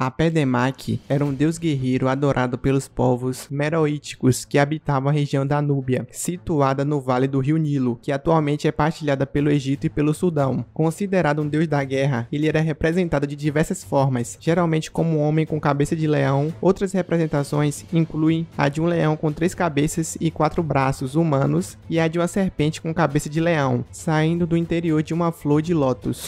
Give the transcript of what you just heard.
Apedemac era um deus guerreiro adorado pelos povos meroíticos que habitavam a região da Núbia, situada no vale do rio Nilo, que atualmente é partilhada pelo Egito e pelo Sudão. Considerado um deus da guerra, ele era representado de diversas formas, geralmente como um homem com cabeça de leão. Outras representações incluem a de um leão com três cabeças e quatro braços humanos e a de uma serpente com cabeça de leão, saindo do interior de uma flor de lótus.